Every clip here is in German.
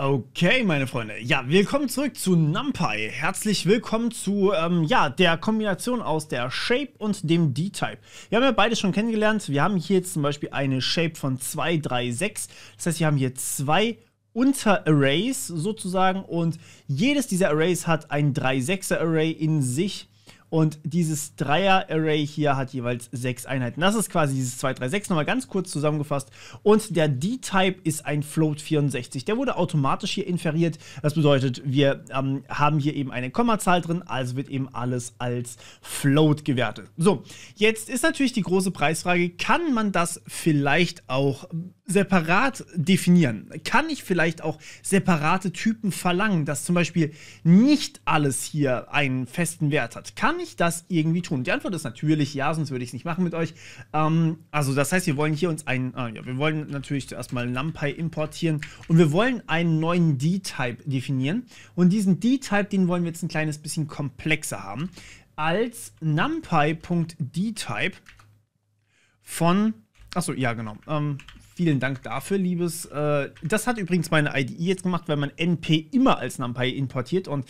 Okay, meine Freunde. Ja, willkommen zurück zu NumPy. Herzlich willkommen zu ähm, ja, der Kombination aus der Shape und dem D-Type. Wir haben ja beides schon kennengelernt. Wir haben hier jetzt zum Beispiel eine Shape von 2, 3, 6. Das heißt, wir haben hier zwei Unterarrays sozusagen und jedes dieser Arrays hat ein 3, 6er Array in sich. Und dieses Dreier-Array hier hat jeweils sechs Einheiten. Das ist quasi dieses 236 nochmal ganz kurz zusammengefasst. Und der D-Type ist ein Float 64. Der wurde automatisch hier inferiert. Das bedeutet, wir ähm, haben hier eben eine Kommazahl drin, also wird eben alles als Float gewertet. So, jetzt ist natürlich die große Preisfrage, kann man das vielleicht auch separat definieren? Kann ich vielleicht auch separate Typen verlangen, dass zum Beispiel nicht alles hier einen festen Wert hat? Kann kann ich das irgendwie tun? Die Antwort ist natürlich ja, sonst würde ich es nicht machen mit euch. Ähm, also das heißt, wir wollen hier uns einen, äh, ah, ja, wir wollen natürlich zuerst mal NumPy importieren und wir wollen einen neuen D-Type definieren. Und diesen D-Type, den wollen wir jetzt ein kleines bisschen komplexer haben als numpy.dtype von, achso, ja genau, ähm, Vielen Dank dafür, liebes. Äh, das hat übrigens meine IDE jetzt gemacht, weil man NP immer als NumPy importiert und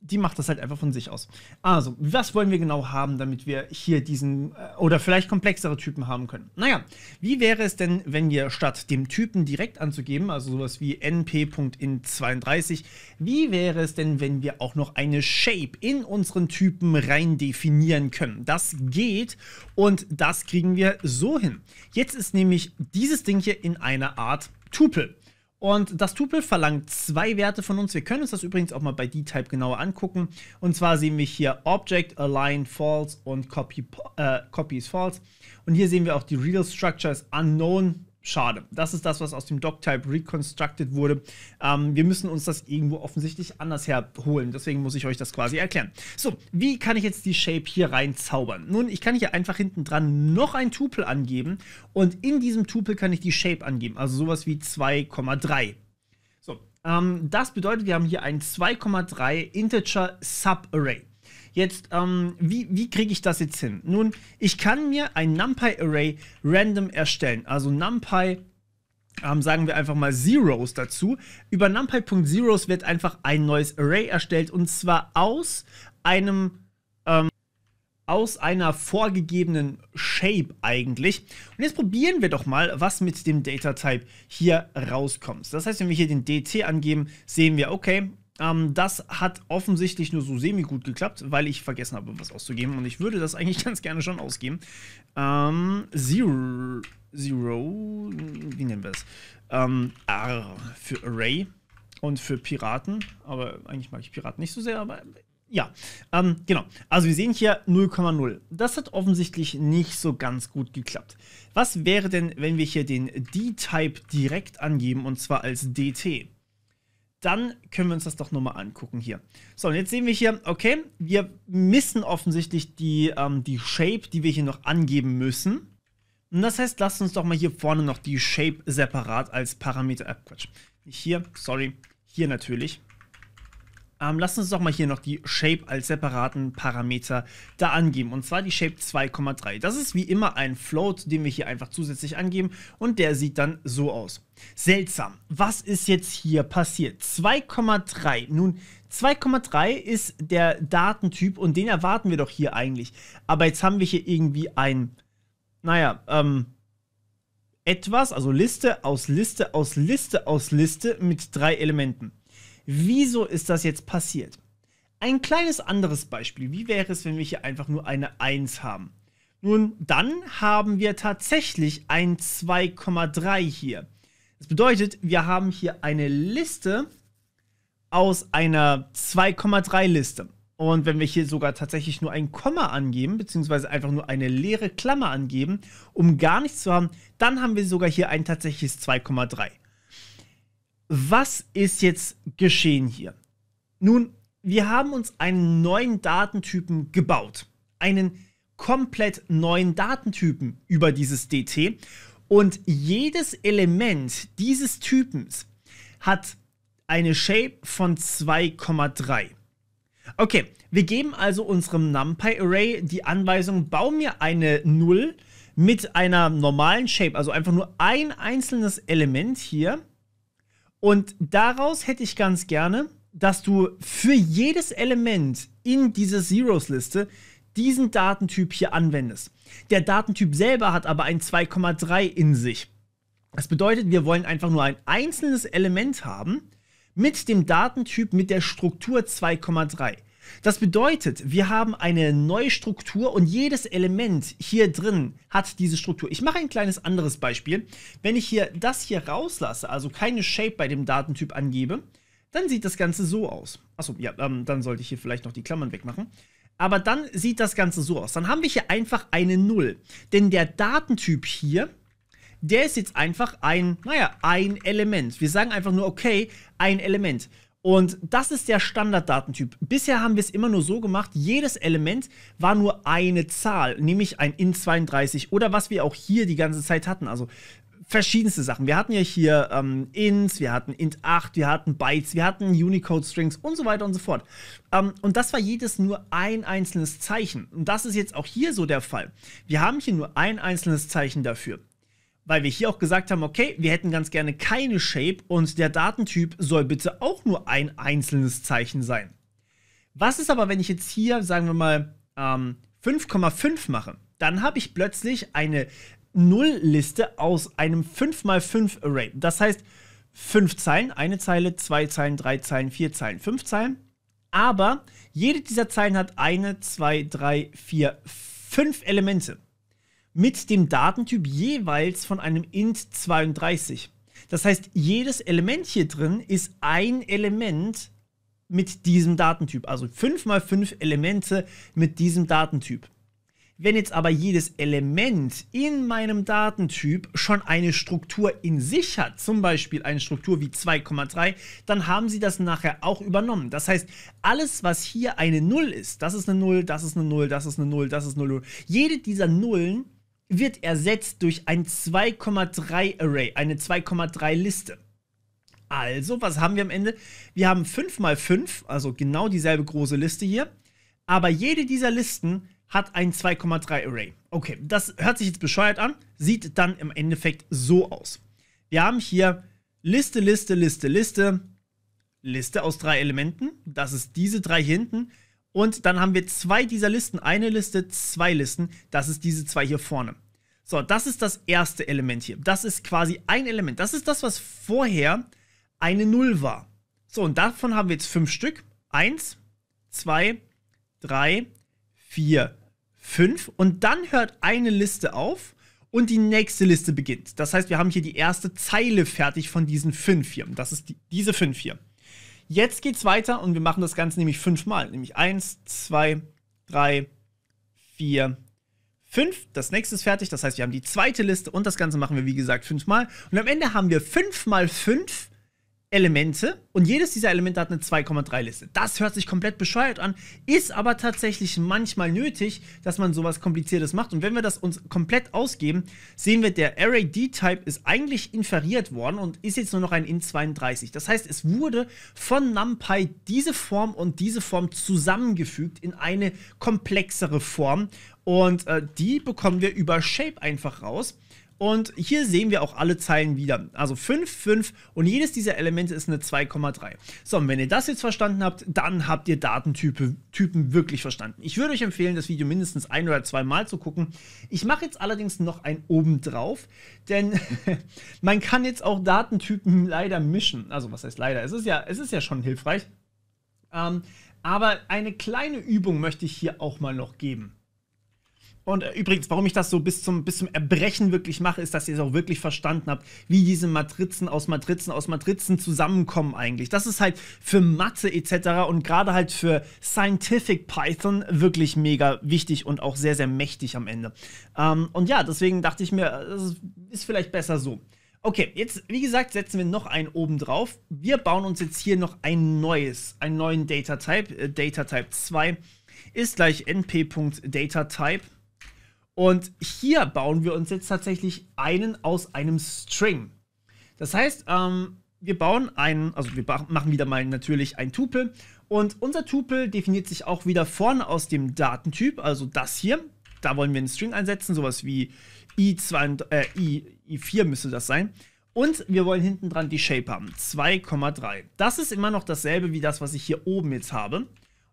die macht das halt einfach von sich aus. Also, was wollen wir genau haben, damit wir hier diesen äh, oder vielleicht komplexere Typen haben können? Naja, wie wäre es denn, wenn wir statt dem Typen direkt anzugeben, also sowas wie np.in32, wie wäre es denn, wenn wir auch noch eine Shape in unseren Typen rein definieren können? Das geht und das kriegen wir so hin. Jetzt ist nämlich dieses Ding hier in einer Art Tupel. Und das Tupel verlangt zwei Werte von uns. Wir können uns das übrigens auch mal bei D-Type genauer angucken. Und zwar sehen wir hier Object, Align, False und Copy, äh, Copy is False. Und hier sehen wir auch die Real Structure ist Unknown Schade. Das ist das, was aus dem Doctype reconstructed wurde. Ähm, wir müssen uns das irgendwo offensichtlich anders herholen. Deswegen muss ich euch das quasi erklären. So, wie kann ich jetzt die Shape hier reinzaubern? Nun, ich kann hier einfach hinten dran noch ein Tupel angeben und in diesem Tupel kann ich die Shape angeben. Also sowas wie 2,3. So, ähm, das bedeutet, wir haben hier ein 2,3 Integer Subarray. Jetzt, ähm, wie, wie kriege ich das jetzt hin? Nun, ich kann mir ein NumPy-Array random erstellen. Also NumPy ähm, sagen wir einfach mal Zeros dazu. Über NumPy.zeros wird einfach ein neues Array erstellt und zwar aus einem ähm, aus einer vorgegebenen Shape eigentlich. Und jetzt probieren wir doch mal, was mit dem Data Type hier rauskommt. Das heißt, wenn wir hier den DT angeben, sehen wir, okay, ähm, das hat offensichtlich nur so semi-gut geklappt, weil ich vergessen habe, was auszugeben. Und ich würde das eigentlich ganz gerne schon ausgeben. Ähm, Zero, Zero, wie nennen wir es? Ähm, R für Array und für Piraten. Aber eigentlich mag ich Piraten nicht so sehr, aber ja, ähm, genau. Also wir sehen hier 0,0. Das hat offensichtlich nicht so ganz gut geklappt. Was wäre denn, wenn wir hier den D-Type direkt angeben und zwar als DT? dann können wir uns das doch nochmal angucken hier. So, und jetzt sehen wir hier, okay, wir missen offensichtlich die, ähm, die Shape, die wir hier noch angeben müssen. Und das heißt, lasst uns doch mal hier vorne noch die Shape separat als Parameter, äh, Quatsch, nicht hier, sorry, hier natürlich. Ähm, lass uns doch mal hier noch die Shape als separaten Parameter da angeben. Und zwar die Shape 2,3. Das ist wie immer ein Float, den wir hier einfach zusätzlich angeben. Und der sieht dann so aus. Seltsam. Was ist jetzt hier passiert? 2,3. Nun, 2,3 ist der Datentyp und den erwarten wir doch hier eigentlich. Aber jetzt haben wir hier irgendwie ein, naja, ähm, etwas, also Liste aus Liste aus Liste aus Liste mit drei Elementen. Wieso ist das jetzt passiert? Ein kleines anderes Beispiel. Wie wäre es, wenn wir hier einfach nur eine 1 haben? Nun, dann haben wir tatsächlich ein 2,3 hier. Das bedeutet, wir haben hier eine Liste aus einer 2,3 Liste. Und wenn wir hier sogar tatsächlich nur ein Komma angeben, beziehungsweise einfach nur eine leere Klammer angeben, um gar nichts zu haben, dann haben wir sogar hier ein tatsächliches 2,3 was ist jetzt geschehen hier? Nun, wir haben uns einen neuen Datentypen gebaut. Einen komplett neuen Datentypen über dieses DT. Und jedes Element dieses Typens hat eine Shape von 2,3. Okay, wir geben also unserem NumPy-Array die Anweisung, bau mir eine 0 mit einer normalen Shape, also einfach nur ein einzelnes Element hier und daraus hätte ich ganz gerne, dass du für jedes Element in dieser Zeros-Liste diesen Datentyp hier anwendest. Der Datentyp selber hat aber ein 2,3 in sich. Das bedeutet, wir wollen einfach nur ein einzelnes Element haben mit dem Datentyp mit der Struktur 2,3. Das bedeutet, wir haben eine neue Struktur und jedes Element hier drin hat diese Struktur. Ich mache ein kleines anderes Beispiel. Wenn ich hier das hier rauslasse, also keine Shape bei dem Datentyp angebe, dann sieht das Ganze so aus. Achso, ja, ähm, dann sollte ich hier vielleicht noch die Klammern wegmachen. Aber dann sieht das Ganze so aus. Dann haben wir hier einfach eine Null. Denn der Datentyp hier, der ist jetzt einfach ein, naja, ein Element. Wir sagen einfach nur, okay, ein Element. Und das ist der Standarddatentyp. Bisher haben wir es immer nur so gemacht, jedes Element war nur eine Zahl, nämlich ein int32 oder was wir auch hier die ganze Zeit hatten. Also verschiedenste Sachen. Wir hatten ja hier ähm, ints, wir hatten int 8, wir hatten bytes, wir hatten Unicode Strings und so weiter und so fort. Ähm, und das war jedes nur ein einzelnes Zeichen. Und das ist jetzt auch hier so der Fall. Wir haben hier nur ein einzelnes Zeichen dafür weil wir hier auch gesagt haben, okay, wir hätten ganz gerne keine Shape und der Datentyp soll bitte auch nur ein einzelnes Zeichen sein. Was ist aber, wenn ich jetzt hier, sagen wir mal, 5,5 ähm, mache? Dann habe ich plötzlich eine Nullliste aus einem 5x5 Array. Das heißt, 5 Zeilen, eine Zeile, 2 Zeilen, 3 Zeilen, 4 Zeilen, 5 Zeilen. Aber jede dieser Zeilen hat eine, 2, 3, 4, 5 Elemente mit dem Datentyp jeweils von einem int 32. Das heißt, jedes Element hier drin ist ein Element mit diesem Datentyp. Also 5 mal 5 Elemente mit diesem Datentyp. Wenn jetzt aber jedes Element in meinem Datentyp schon eine Struktur in sich hat, zum Beispiel eine Struktur wie 2,3, dann haben sie das nachher auch übernommen. Das heißt, alles, was hier eine 0 ist, das ist eine 0, das ist eine 0, das ist eine 0, das ist eine 0. Jede dieser Nullen wird ersetzt durch ein 2,3 Array, eine 2,3 Liste. Also, was haben wir am Ende? Wir haben 5 mal 5, also genau dieselbe große Liste hier, aber jede dieser Listen hat ein 2,3 Array. Okay, das hört sich jetzt bescheuert an, sieht dann im Endeffekt so aus. Wir haben hier Liste, Liste, Liste, Liste, Liste aus drei Elementen. Das ist diese drei hier hinten. Und dann haben wir zwei dieser Listen, eine Liste, zwei Listen. Das ist diese zwei hier vorne. So, das ist das erste Element hier. Das ist quasi ein Element. Das ist das, was vorher eine Null war. So, und davon haben wir jetzt fünf Stück. Eins, zwei, drei, vier, fünf. Und dann hört eine Liste auf und die nächste Liste beginnt. Das heißt, wir haben hier die erste Zeile fertig von diesen fünf hier. Und Das ist die, diese fünf hier. Jetzt geht es weiter und wir machen das Ganze nämlich fünfmal. Nämlich eins, zwei, drei, vier, fünf, das nächste ist fertig. Das heißt, wir haben die zweite Liste und das Ganze machen wir, wie gesagt, fünfmal. Und am Ende haben wir fünf mal fünf Elemente und jedes dieser Elemente hat eine 2,3-Liste. Das hört sich komplett bescheuert an, ist aber tatsächlich manchmal nötig, dass man sowas Kompliziertes macht. Und wenn wir das uns komplett ausgeben, sehen wir, der Array D-Type ist eigentlich inferiert worden und ist jetzt nur noch ein in 32 Das heißt, es wurde von NumPy diese Form und diese Form zusammengefügt in eine komplexere Form. Und äh, die bekommen wir über Shape einfach raus. Und hier sehen wir auch alle Zeilen wieder. Also 5, 5 und jedes dieser Elemente ist eine 2,3. So, und wenn ihr das jetzt verstanden habt, dann habt ihr Datentypen wirklich verstanden. Ich würde euch empfehlen, das Video mindestens ein oder zwei Mal zu gucken. Ich mache jetzt allerdings noch ein obendrauf, denn man kann jetzt auch Datentypen leider mischen. Also was heißt leider? Es ist ja, es ist ja schon hilfreich. Ähm, aber eine kleine Übung möchte ich hier auch mal noch geben. Und äh, übrigens, warum ich das so bis zum, bis zum Erbrechen wirklich mache, ist, dass ihr es auch wirklich verstanden habt, wie diese Matrizen aus Matrizen aus Matrizen zusammenkommen eigentlich. Das ist halt für Mathe etc. und gerade halt für Scientific Python wirklich mega wichtig und auch sehr, sehr mächtig am Ende. Ähm, und ja, deswegen dachte ich mir, äh, das ist vielleicht besser so. Okay, jetzt, wie gesagt, setzen wir noch einen oben drauf. Wir bauen uns jetzt hier noch ein neues, einen neuen Data Type. Äh, Data Type 2 ist gleich np.datatype und hier bauen wir uns jetzt tatsächlich einen aus einem String. Das heißt, ähm, wir bauen einen, also wir machen wieder mal natürlich ein Tupel. Und unser Tupel definiert sich auch wieder vorne aus dem Datentyp, also das hier. Da wollen wir einen String einsetzen, sowas wie I2, äh, I, I4 müsste das sein. Und wir wollen hinten dran die Shape haben, 2,3. Das ist immer noch dasselbe wie das, was ich hier oben jetzt habe. Und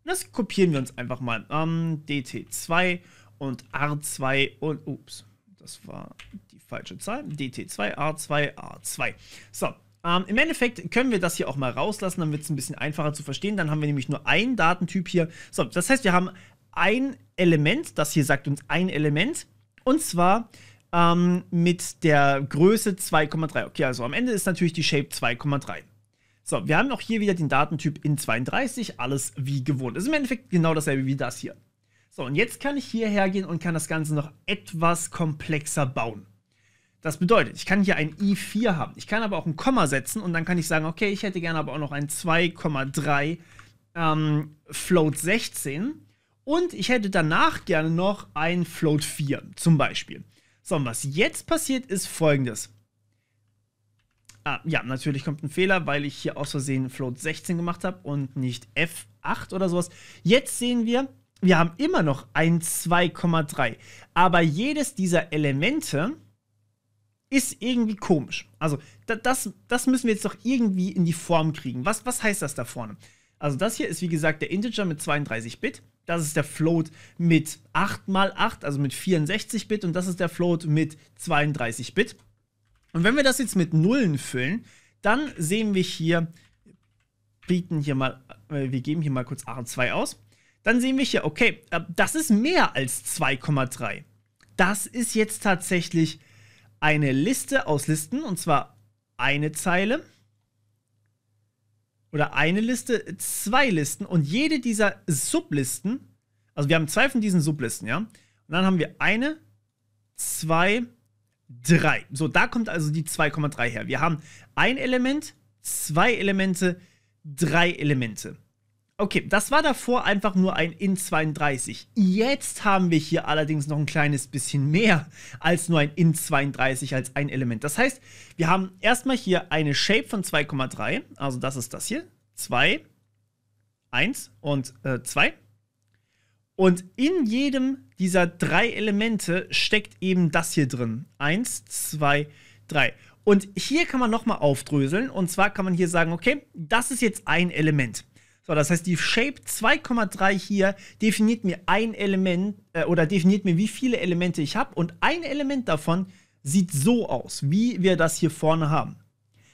das kopieren wir uns einfach mal. Ähm, DT2 und R2 und ups, das war die falsche Zahl. DT2, R2, A2. So, ähm, Im Endeffekt können wir das hier auch mal rauslassen, dann wird es ein bisschen einfacher zu verstehen. Dann haben wir nämlich nur einen Datentyp hier. So, das heißt, wir haben ein Element, das hier sagt uns ein Element, und zwar ähm, mit der Größe 2,3. Okay, also am Ende ist natürlich die Shape 2,3. So, wir haben auch hier wieder den Datentyp in 32, alles wie gewohnt. Das ist im Endeffekt genau dasselbe wie das hier. So, und jetzt kann ich hierher gehen und kann das Ganze noch etwas komplexer bauen. Das bedeutet, ich kann hier ein i4 haben. Ich kann aber auch ein Komma setzen und dann kann ich sagen, okay, ich hätte gerne aber auch noch ein 2,3 ähm, Float 16 und ich hätte danach gerne noch ein Float 4 zum Beispiel. So, und was jetzt passiert, ist folgendes. Ah, ja, natürlich kommt ein Fehler, weil ich hier aus Versehen Float 16 gemacht habe und nicht F8 oder sowas. Jetzt sehen wir, wir haben immer noch ein 2,3. Aber jedes dieser Elemente ist irgendwie komisch. Also das, das müssen wir jetzt doch irgendwie in die Form kriegen. Was, was heißt das da vorne? Also das hier ist wie gesagt der Integer mit 32 Bit. Das ist der Float mit 8 mal 8, also mit 64 Bit. Und das ist der Float mit 32 Bit. Und wenn wir das jetzt mit Nullen füllen, dann sehen wir hier, bieten hier mal, äh, wir geben hier mal kurz A2 aus. Dann sehen wir hier, okay, äh, das ist mehr als 2,3. Das ist jetzt tatsächlich eine Liste aus Listen und zwar eine Zeile oder eine Liste, zwei Listen und jede dieser Sublisten, also wir haben zwei von diesen Sublisten, ja, und dann haben wir eine, zwei, drei. So, da kommt also die 2,3 her. Wir haben ein Element, zwei Elemente, drei Elemente. Okay, das war davor einfach nur ein in 32. Jetzt haben wir hier allerdings noch ein kleines bisschen mehr als nur ein in 32 als ein Element. Das heißt, wir haben erstmal hier eine Shape von 2,3. Also das ist das hier. 2, 1 und äh, 2. Und in jedem dieser drei Elemente steckt eben das hier drin. 1, 2, 3. Und hier kann man nochmal aufdröseln. Und zwar kann man hier sagen, okay, das ist jetzt ein Element. So, das heißt, die Shape 2,3 hier definiert mir ein Element äh, oder definiert mir, wie viele Elemente ich habe. Und ein Element davon sieht so aus, wie wir das hier vorne haben.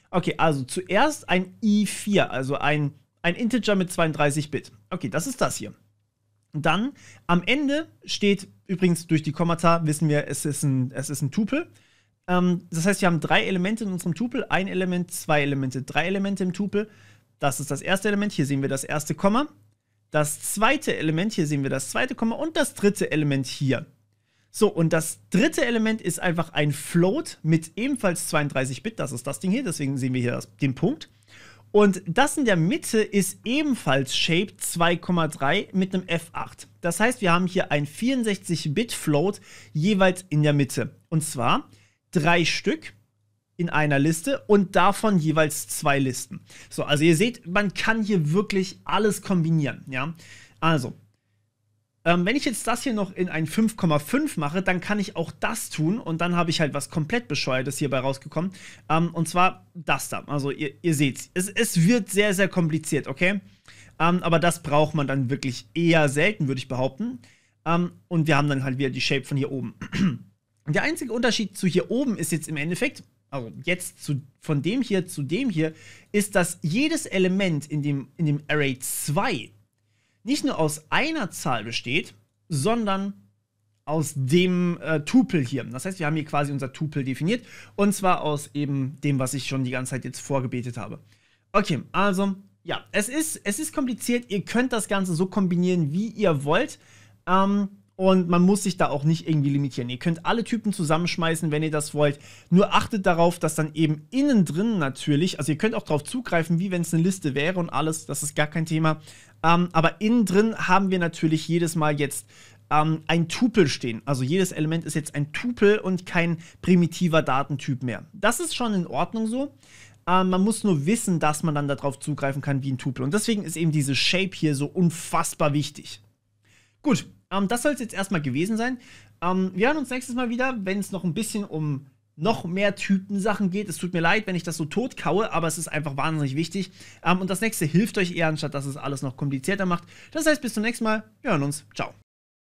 Okay, also zuerst ein i4, also ein, ein Integer mit 32 Bit. Okay, das ist das hier. Dann am Ende steht übrigens durch die Kommata, wissen wir, es ist ein, es ist ein Tupel. Ähm, das heißt, wir haben drei Elemente in unserem Tupel, ein Element, zwei Elemente, drei Elemente im Tupel. Das ist das erste Element. Hier sehen wir das erste Komma. Das zweite Element, hier sehen wir das zweite Komma. Und das dritte Element hier. So, und das dritte Element ist einfach ein Float mit ebenfalls 32 Bit. Das ist das Ding hier, deswegen sehen wir hier das, den Punkt. Und das in der Mitte ist ebenfalls Shape 2,3 mit einem F8. Das heißt, wir haben hier ein 64-Bit-Float jeweils in der Mitte. Und zwar drei Stück in einer Liste und davon jeweils zwei Listen. So, also ihr seht, man kann hier wirklich alles kombinieren, ja. Also, ähm, wenn ich jetzt das hier noch in ein 5,5 mache, dann kann ich auch das tun und dann habe ich halt was komplett Bescheuertes hierbei rausgekommen. Ähm, und zwar das da. Also ihr, ihr seht es, es wird sehr, sehr kompliziert, okay? Ähm, aber das braucht man dann wirklich eher selten, würde ich behaupten. Ähm, und wir haben dann halt wieder die Shape von hier oben. Der einzige Unterschied zu hier oben ist jetzt im Endeffekt, also jetzt zu, von dem hier zu dem hier, ist, dass jedes Element in dem, in dem Array 2 nicht nur aus einer Zahl besteht, sondern aus dem äh, Tupel hier. Das heißt, wir haben hier quasi unser Tupel definiert und zwar aus eben dem, was ich schon die ganze Zeit jetzt vorgebetet habe. Okay, also ja, es ist, es ist kompliziert. Ihr könnt das Ganze so kombinieren, wie ihr wollt. Ähm, und man muss sich da auch nicht irgendwie limitieren. Ihr könnt alle Typen zusammenschmeißen, wenn ihr das wollt. Nur achtet darauf, dass dann eben innen drin natürlich, also ihr könnt auch darauf zugreifen, wie wenn es eine Liste wäre und alles, das ist gar kein Thema. Ähm, aber innen drin haben wir natürlich jedes Mal jetzt ähm, ein Tupel stehen. Also jedes Element ist jetzt ein Tupel und kein primitiver Datentyp mehr. Das ist schon in Ordnung so. Ähm, man muss nur wissen, dass man dann darauf zugreifen kann wie ein Tupel. Und deswegen ist eben diese Shape hier so unfassbar wichtig. Gut, ähm, das soll es jetzt erstmal gewesen sein. Ähm, wir hören uns nächstes Mal wieder, wenn es noch ein bisschen um noch mehr Typen-Sachen geht. Es tut mir leid, wenn ich das so tot kaue, aber es ist einfach wahnsinnig wichtig. Ähm, und das nächste hilft euch eher, anstatt dass es alles noch komplizierter macht. Das heißt, bis zum nächsten Mal. Wir hören uns. Ciao.